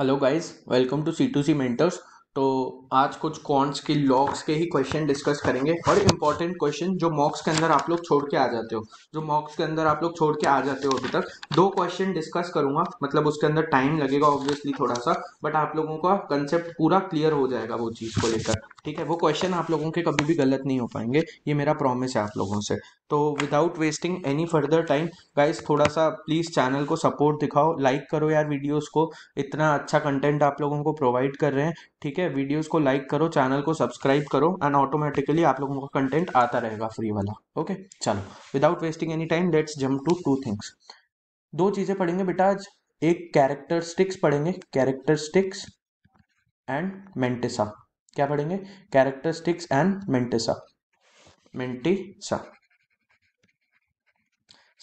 hello guys welcome to C two C mentors तो आज कुछ कॉन्स के लॉक्स के ही क्वेश्चन डिस्कस करेंगे और इम्पॉर्टेंट क्वेश्चन जो मॉक्स के अंदर आप लोग छोड़ के आ जाते हो जो मॉक्स के अंदर आप लोग छोड़ के आ जाते हो अभी तक दो क्वेश्चन डिस्कस करूंगा मतलब उसके अंदर टाइम लगेगा ऑब्वियसली थोड़ा सा बट आप लोगों का कंसेप्ट पूरा क्लियर हो जाएगा वो चीज़ को लेकर ठीक है वो क्वेश्चन आप लोगों के कभी भी गलत नहीं हो पाएंगे ये मेरा प्रॉमिस है आप लोगों से तो without wasting any further time guys थोड़ा सा प्लीज़ चैनल को सपोर्ट दिखाओ लाइक करो यार वीडियोस को इतना अच्छा कंटेंट आप लोगों को प्रोवाइड कर रहे हैं ठीक है वीडियोस को लाइक करो चैनल को सब्सक्राइब करो एंड ऑटोमेटिकली आप लोगों का कंटेंट आता रहेगा फ्री वाला ओके चलो without wasting any time let's jump to two things दो चीज़ें पढ़ेंगे बेटा आज एक स्टिक्स पढ़ेंगे कैरेक्टर स्टिक्स एंड मेंटिसा क्या पढ़ेंगे characteristics and mantissa mantissa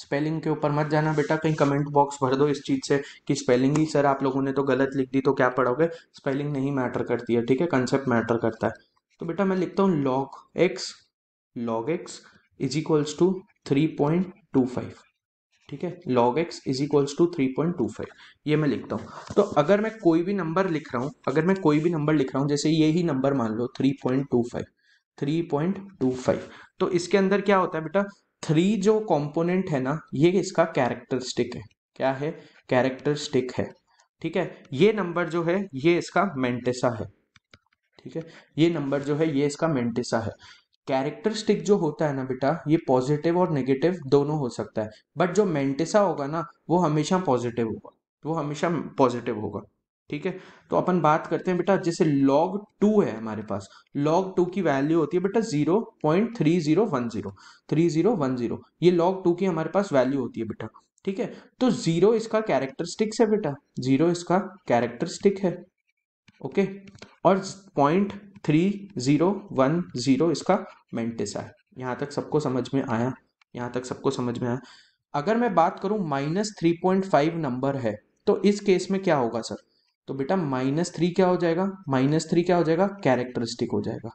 spelling के ऊपर मत जाना बेटा कहीं कमेंट बॉक्स भर दो इस चीज़ से कि स्पेलिंग ही सर आप लोगों ने तो गलत लिख दी तो क्या पढ़ोगे स्पेलिंग नहीं मैटर करती है ठीक है कंसेप्ट मैटर करता है तो बेटा मैं लिखता हूँ log x log x is equals to three point two five ठीक है log x is equals to three point two five ये मैं लिखता हूँ तो अगर मैं कोई भी नंबर लिख रहा हूँ अगर मैं कोई भी नंबर लिख रहा हूँ जैसे ये ही नंबर मान लो three point two five three point two five तो इसके अंदर क्या होता है बेटा थ्री जो कंपोनेंट है ना ये इसका कैरेक्टरिस्टिक है क्या है कैरेक्टरिस्टिक है ठीक है ये नंबर जो है ये इसका मेंटेसा है ठीक है ये नंबर जो है ये इसका मेंटेसा है कैरेक्टरिस्टिक जो होता है ना बेटा ये पॉजिटिव और नेगेटिव दोनों हो सकता है बट जो मेंटेसा होगा ना वो हमेशा पॉजिटिव होगा वो हमेशा पॉजिटिव होगा ठीक है तो अपन बात करते हैं बेटा जैसे लॉग टू है हमारे पास लॉग टू की वैल्यू होती है बेटा zero point three zero one zero three zero one zero ये लॉग टू की हमारे पास वैल्यू होती है बेटा ठीक है तो जीरो इसका कैरेक्टरिस्टिक्स है बेटा जीरो इसका कैरेक्टरिस्टिक है ओके और point three zero one zero इसका मेंटिसा है यहाँ तक सबको समझ में आया यहाँ तक सबको समझ में आया अगर मैं बात करूँ minus three point five number है तो इस केस में क्या होगा सर तो बेटा माइनस थ्री क्या हो जाएगा माइनस थ्री क्या हो जाएगा कैरेक्टरिस्टिक हो जाएगा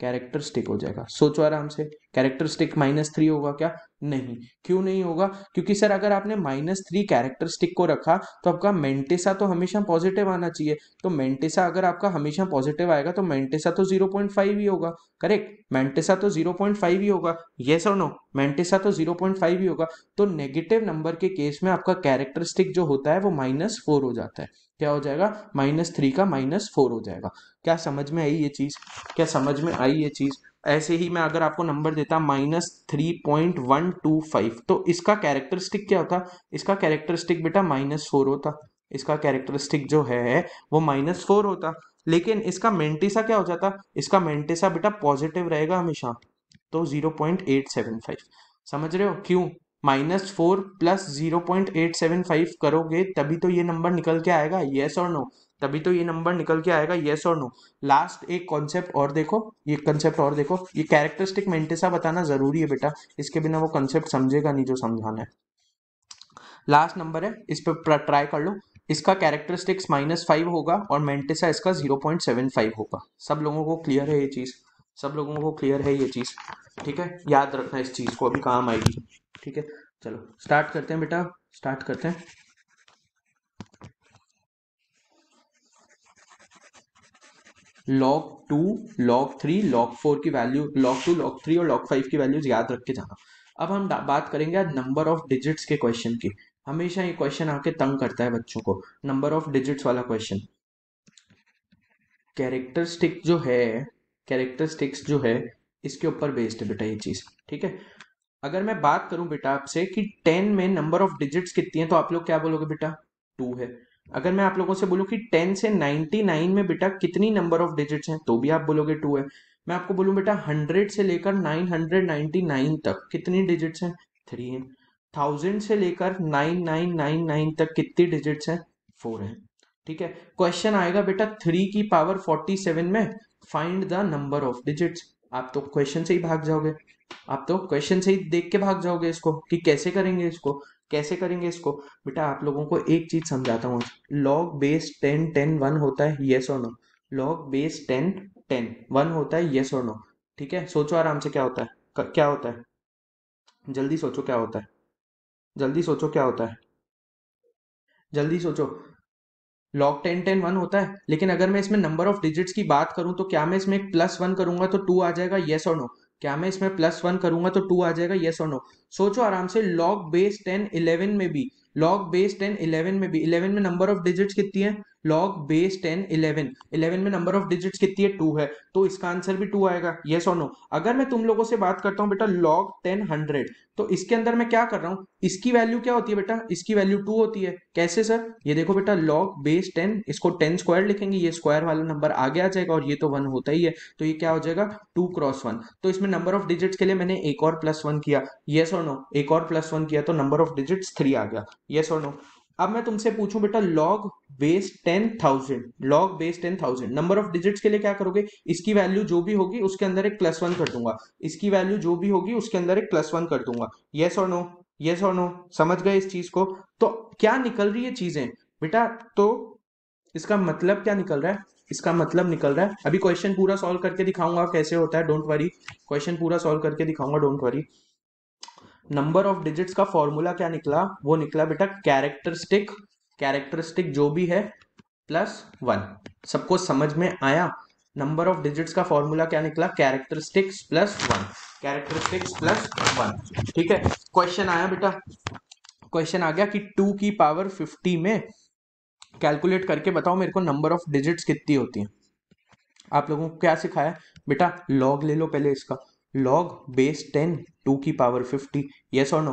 कैरेक्टरिस्टिक हो जाएगा सोचो आराम से कैरेक्टरिस्टिक माइनस थ्री होगा क्या नहीं क्यों नहीं होगा क्योंकि सर अगर आपने माइनस थ्री कैरेक्टरिस्टिक को रखा तो आपका मेंटेसा तो हमेशा पॉजिटिव आना चाहिए तो मेंटेसा अगर आपका हमेशा पॉजिटिव आएगा तो मेंटेसा तो जीरो पॉइंट फाइव ही होगा करेक्ट मेंटेसा तो जीरो पॉइंट फाइव ही होगा ये और नो मेंटेसा तो जीरो पॉइंट फाइव ही होगा तो नेगेटिव नंबर के केस में आपका कैरेक्टरिस्टिक जो होता है वो माइनस फोर हो जाता है क्या हो जाएगा माइनस थ्री का माइनस फोर हो जाएगा क्या समझ में आई ये चीज़ क्या समझ में आई ये चीज़ ऐसे ही मैं अगर आपको नंबर देता minus three point one two five तो इसका कैरेक्टरिस्टिक क्या होता इसका कैरेक्टरिस्टिक बेटा माइनस फोर होता इसका कैरेक्टरिस्टिक जो है वो माइनस फोर होता लेकिन इसका मेंटिसा क्या हो जाता इसका मेंटिसा बेटा पॉजिटिव रहेगा हमेशा तो zero point eight seven five समझ रहे हो क्यों minus four plus zero point eight seven five करोगे तभी तो ये नंबर निकल के आएगा येस और नो तभी तो ये नंबर निकल के आएगा येस और नो लास्ट एक कॉन्सेप्ट और देखो ये कॉन्सेप्ट और देखो ये कैरेक्टरिस्टिक मेंटेसा बताना जरूरी है बेटा इसके बिना वो कॉन्सेप्ट समझेगा नहीं जो समझाना है लास्ट नंबर है इस पर ट्राई कर लो इसका कैरेक्टरिस्टिक्स माइनस फाइव होगा और मेंटेसा इसका जीरो पॉइंट सेवन फाइव होगा सब लोगों को क्लियर है ये चीज़ सब लोगों को क्लियर है ये चीज़ ठीक है याद रखना इस चीज़ को अभी काम आएगी ठीक है चलो स्टार्ट करते हैं बेटा स्टार्ट करते हैं log two log three log four की value log two log three और लॉग फाइव की वैल्यूज याद रख के जाना अब हम बात करेंगे नंबर ऑफ डिजिट्स के क्वेश्चन की हमेशा ये क्वेश्चन आके तंग करता है बच्चों को नंबर ऑफ डिजिट्स वाला क्वेश्चन कैरेक्टरिस्टिक जो है कैरेक्टरिस्टिक्स जो है इसके ऊपर बेस्ड है बेटा ये चीज ठीक है अगर मैं बात करूं बेटा आपसे कि टेन में नंबर ऑफ डिजिट्स कितनी है तो आप लोग क्या बोलोगे बेटा टू है अगर मैं आप लोगों से बोलूं कि टेन से नाइनटी नाइन में बेटा कितनी नंबर ऑफ डिजिट्स हैं तो भी आप बोलोगे टू है मैं आपको बोलूं बेटा हंड्रेड से लेकर नाइन हंड्रेड नाइनटी नाइन तक कितनी डिजिट्स हैं थ्री है थाउजेंड से लेकर नाइन नाइन नाइन नाइन तक कितनी डिजिट्स हैं फोर है ठीक है क्वेश्चन आएगा बेटा थ्री की पावर फोर्टी सेवन में find the number of digits आप तो क्वेश्चन से ही भाग जाओगे आप तो क्वेश्चन से ही देख के भाग जाओगे इसको कि कैसे करेंगे इसको कैसे करेंगे इसको बेटा आप लोगों को एक चीज समझाता हूँ log base ten ten one होता है येस और no log base ten ten one होता है येस और नो ठीक है सोचो आराम से क्या होता है क्या होता है जल्दी सोचो क्या होता है जल्दी सोचो क्या होता है जल्दी सोचो लॉग टेन टेन वन होता है लेकिन अगर मैं इसमें नंबर ऑफ डिजिट्स की बात करूं तो क्या मैं इसमें एक प्लस वन करूंगा तो टू आ जाएगा येस और नो क्या मैं इसमें प्लस वन करूंगा तो टू आ जाएगा येस और नो सोचो आराम से लॉग बेस टेन इलेवन में भी लॉग बेस टेन इलेवन में भी इलेवन में नंबर ऑफ डिजिट्स कितनी है log base ten eleven eleven में नंबर ऑफ डिजिट्स कितनी है टू है तो इसका आंसर भी टू आएगा ये और नो अगर मैं तुम लोगों से बात करता हूँ बेटा लॉग टेन हंड्रेड तो इसके अंदर मैं क्या कर रहा हूँ इसकी वैल्यू क्या होती है बेटा इसकी वैल्यू टू होती है कैसे सर ये देखो बेटा लॉग बेस टेन इसको टेन स्क्वायर लिखेंगे ये स्क्वायर वाला नंबर आगे आ जाएगा और ये तो वन होता ही है तो ये क्या हो जाएगा टू क्रॉस वन तो इसमें नंबर ऑफ डिजिट्स के लिए मैंने एक और प्लस वन किया येस और नो एक और प्लस वन किया तो नंबर ऑफ डिजिट्स थ्री आ गया येस और नो अब मैं तुमसे पूछूं बेटा log base ten thousand log base ten thousand number of digits के लिए क्या करोगे इसकी वैल्यू जो भी होगी उसके अंदर एक प्लस वन कर दूंगा इसकी वैल्यू जो भी होगी उसके अंदर एक प्लस वन कर दूंगा येस और नो येस और नो समझ गए इस चीज को तो क्या निकल रही है चीजें बेटा तो इसका मतलब क्या निकल रहा है इसका मतलब निकल रहा है अभी क्वेश्चन पूरा सॉल्व करके दिखाऊंगा कैसे होता है डोंट वरी क्वेश्चन पूरा सॉल्व करके दिखाऊंगा don't worry number of digits का फॉर्मूला क्या निकला वो निकला बेटा कैरेक्टरिस्टिक कैरेक्टरिस्टिक जो भी है प्लस वन सबको समझ में आया नंबर ऑफ डिजिट्स का फॉर्मूला क्या निकला characteristics plus one characteristics plus one ठीक है क्वेश्चन आया बेटा क्वेश्चन आ गया कि टू की पावर फिफ्टी में कैलकुलेट करके बताओ मेरे को नंबर ऑफ डिजिट्स कितनी होती है आप लोगों को क्या सिखाया बेटा लॉग ले लो पहले इसका लॉग बेस टेन टू की पावर फिफ्टी यस और नो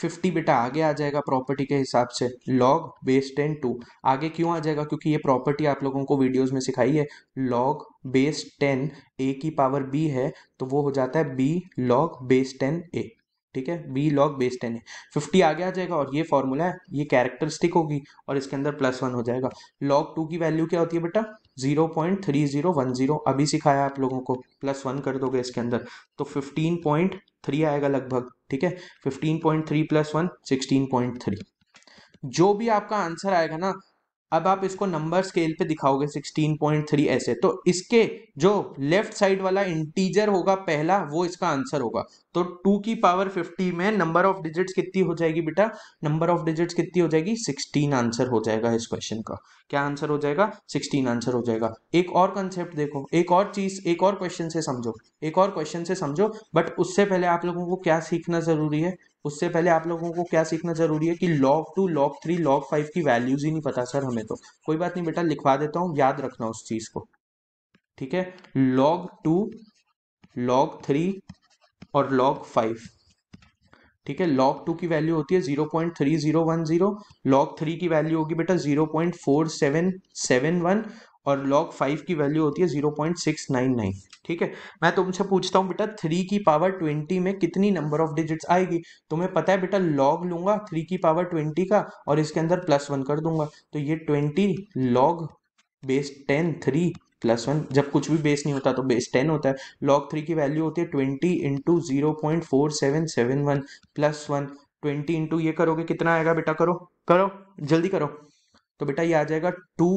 फिफ्टी बेटा आगे आ जाएगा प्रॉपर्टी के हिसाब से लॉग बेस टेन टू आगे क्यों आ जाएगा क्योंकि ये प्रॉपर्टी आप लोगों को वीडियोस में सिखाई है लॉग बेस टेन ए की पावर बी है तो वो हो जाता है B log base ten A ठीक है बी लॉग बेस टेन है फिफ्टी आगे आ जाएगा और ये फॉर्मूला है ये कैरेक्टरिस्टिक होगी और इसके अंदर प्लस वन हो जाएगा लॉग टू की वैल्यू क्या होती है बेटा zero point three zero one zero अभी सिखाया आप लोगों को प्लस वन कर दोगे इसके अंदर तो फिफ्टीन पॉइंट थ्री आएगा लगभग ठीक है fifteen point three plus one sixteen point three जो भी आपका आंसर आएगा ना अब आप इसको नंबर स्केल पे दिखाओगे 16.3 ऐसे तो इसके जो लेफ्ट साइड वाला इंटीजर होगा पहला वो इसका आंसर होगा तो 2 की पावर 50 में नंबर ऑफ डिजिट्स कितनी हो जाएगी बेटा नंबर ऑफ डिजिट्स कितनी हो जाएगी 16 आंसर हो जाएगा इस क्वेश्चन का क्या आंसर हो जाएगा 16 आंसर हो जाएगा एक और कंसेप्ट देखो एक और चीज एक और क्वेश्चन से समझो एक और क्वेश्चन से समझो बट उससे पहले आप लोगों को क्या सीखना जरूरी है उससे पहले आप लोगों को क्या सीखना जरूरी है कि log two log three log five की वैल्यूज ही नहीं पता सर हमें तो कोई बात नहीं बेटा लिखवा देता हूँ याद रखना उस चीज को ठीक है लॉग टू लॉग थ्री और लॉग फाइव ठीक है लॉग टू की वैल्यू होती है zero point three zero one zero log three की वैल्यू होगी बेटा zero point four seven seven one और लॉग फाइव की वैल्यू होती है zero point six nine nine ठीक है मैं तुमसे पूछता हूँ बेटा थ्री की पावर ट्वेंटी में कितनी नंबर ऑफ डिजिट्स आएगी तुम्हें पता है बेटा लॉग लूंगा थ्री की पावर ट्वेंटी का और इसके अंदर प्लस वन कर दूंगा तो ये twenty log base ten three plus one जब कुछ भी बेस नहीं होता तो बेस टेन होता है लॉग थ्री की वैल्यू होती है twenty into zero point four seven seven one plus one twenty into ये करोगे कितना आएगा बेटा करो करो जल्दी करो तो बेटा ये आ जाएगा two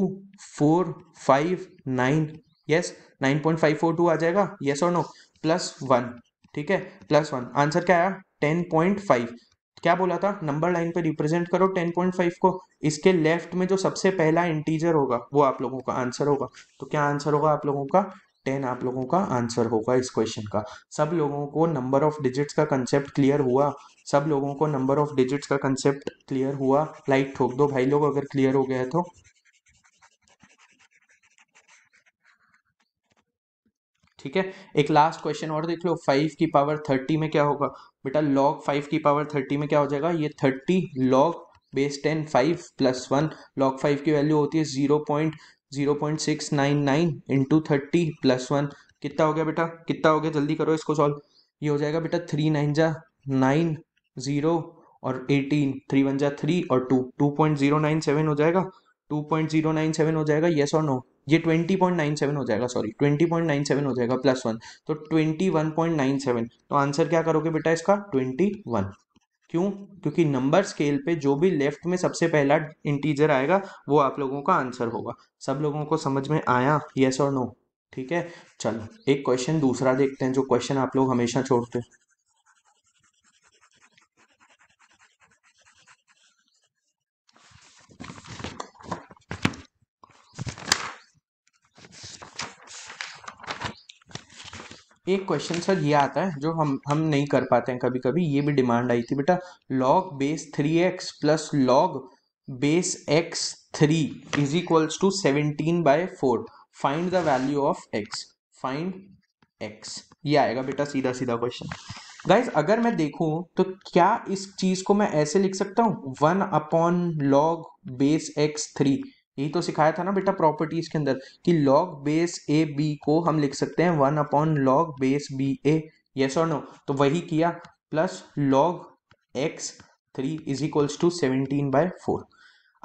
four five nine yes nine point five four two आ जाएगा यस और नो प्लस वन ठीक है प्लस वन आंसर क्या आया टेन पॉइंट फाइव क्या बोला था नंबर लाइन पे रिप्रेजेंट करो 10.5 को इसके लेफ्ट में जो सबसे पहला इंटीजर होगा वो आप लोगों का आंसर होगा तो क्या आंसर होगा आप लोगों का 10 आप लोगों का आंसर होगा इस क्वेश्चन का सब लोगों को नंबर ऑफ डिजिट्स का कंसेप्ट क्लियर हुआ सब लोगों को नंबर ऑफ डिजिट्स का कंसेप्ट क्लियर हुआ लाइक ठोक दो भाई लोग अगर क्लियर हो गया तो ठीक है एक लास्ट क्वेश्चन और देख लो फाइव की पावर थर्टी में क्या होगा बेटा लॉग फाइव की पावर थर्टी में क्या हो जाएगा ये thirty log base ten five plus one log five की वैल्यू होती है zero point zero point six nine nine into thirty plus one कितना हो गया बेटा कितना हो गया जल्दी करो इसको सॉल्व ये हो जाएगा बेटा थ्री नाइन जा नाइन जीरो और एटीन थ्री वन जा थ्री और two two point zero nine seven हो जाएगा two point zero nine seven हो जाएगा येस और नो ये 20.97 हो जाएगा सॉरी 20.97 हो जाएगा प्लस वन तो 21.97 तो आंसर क्या करोगे बेटा इसका 21 क्यों क्योंकि नंबर स्केल पे जो भी लेफ्ट में सबसे पहला इंटीजर आएगा वो आप लोगों का आंसर होगा सब लोगों को समझ में आया येस और नो ठीक है चलो एक क्वेश्चन दूसरा देखते हैं जो क्वेश्चन आप लोग हमेशा छोड़ते हैं एक क्वेश्चन सर ये आता है जो हम हम नहीं कर पाते हैं कभी कभी ये भी डिमांड आई थी बेटा log base three x plus log base x three is equals to seventeen by four find the value of x find x ये आएगा बेटा सीधा सीधा क्वेश्चन गाइज अगर मैं देखूं तो क्या इस चीज को मैं ऐसे लिख सकता हूं one upon log base x three यही तो सिखाया था ना बेटा प्रॉपर्टीज के अंदर कि लॉग बेस ए बी को हम लिख सकते हैं one upon log base b a yes और नो तो वही किया plus log x three is equals to seventeen by four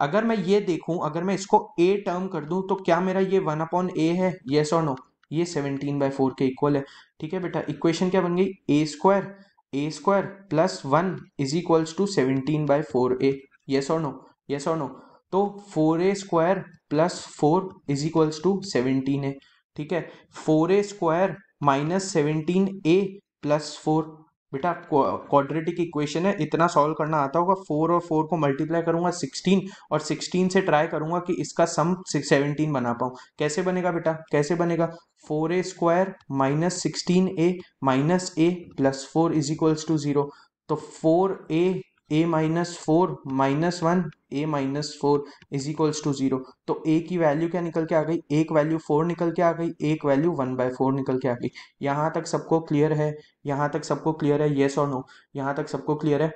अगर मैं ये देखूं अगर मैं इसको ए टर्म कर दूं तो क्या मेरा ये वन अपॉन ए है येस और नो ये सेवनटीन बाय फोर के इक्वल है ठीक है बेटा इक्वेशन क्या बन गई a square a square plus one is equals to seventeen by four a yes और नो येस और नो तो four a square plus four is equals to seventeen है ठीक है four a square minus seventeen a plus four बेटा quadratic equation है इतना solve करना आता होगा फोर और फोर को मल्टीप्लाई करूंगा सिक्सटीन और सिक्सटीन से ट्राई करूंगा कि इसका सम सेवनटीन बना पाऊँ कैसे बनेगा बेटा कैसे बनेगा four a square minus sixteen a minus a plus four is equals to zero तो four a a minus four minus one a minus four is equals to zero तो ए की वैल्यू क्या निकल के आ गई एक वैल्यू फोर निकल के आ गई एक वैल्यू वन बाय फोर निकल के आ गई यहाँ तक सबको क्लियर है यहाँ तक सबको क्लियर है येस और नो यहाँ तक सबको क्लियर है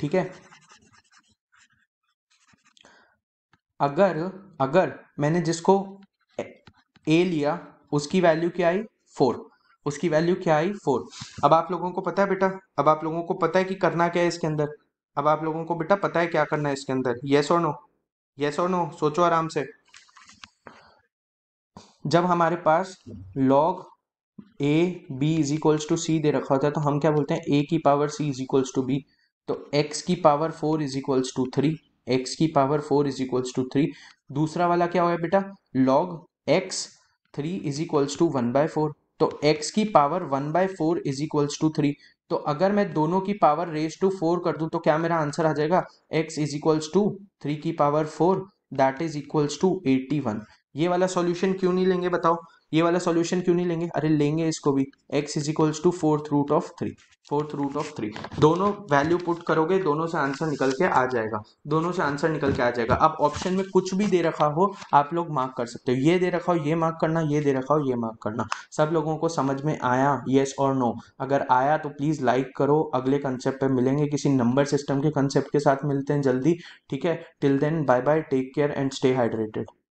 ठीक है अगर अगर मैंने जिसको ए लिया उसकी वैल्यू क्या आई फोर उसकी वैल्यू क्या आई फोर अब आप लोगों को पता है बेटा अब आप लोगों को पता है कि करना क्या है इसके अंदर अब आप लोगों को बेटा पता है क्या करना है इसके अंदर येस और नो येस और नो सोचो आराम से जब हमारे पास log a b is equals to c दे रखा होता है तो हम क्या बोलते हैं ए की power c is equals to b तो एक्स की power four is equals to three x की power four is equals to three दूसरा वाला क्या हुआ बेटा log x three is equals to one by four तो x की power one by four is equals to three तो अगर मैं दोनों की पावर रेज टू फोर कर दूं तो क्या मेरा आंसर आ जाएगा x is equals to three की power four that is equals to eighty one ये वाला सॉल्यूशन क्यों नहीं लेंगे बताओ ये वाला सॉल्यूशन क्यों नहीं लेंगे अरे लेंगे इसको भी x is equals to fourth root of three fourth root of three दोनों वैल्यू पुट करोगे दोनों से आंसर निकल के आ जाएगा दोनों से आंसर निकल के आ जाएगा अब ऑप्शन में कुछ भी दे रखा हो आप लोग मार्क कर सकते हो ये दे रखा हो ये मार्क करना ये दे रखा हो ये मार्क करना सब लोगों को समझ में आया येस और नो अगर आया तो प्लीज़ लाइक करो अगले कंसेप्ट पे मिलेंगे किसी नंबर सिस्टम के कंसेप्ट के साथ मिलते हैं जल्दी ठीक है till then bye bye take care and stay hydrated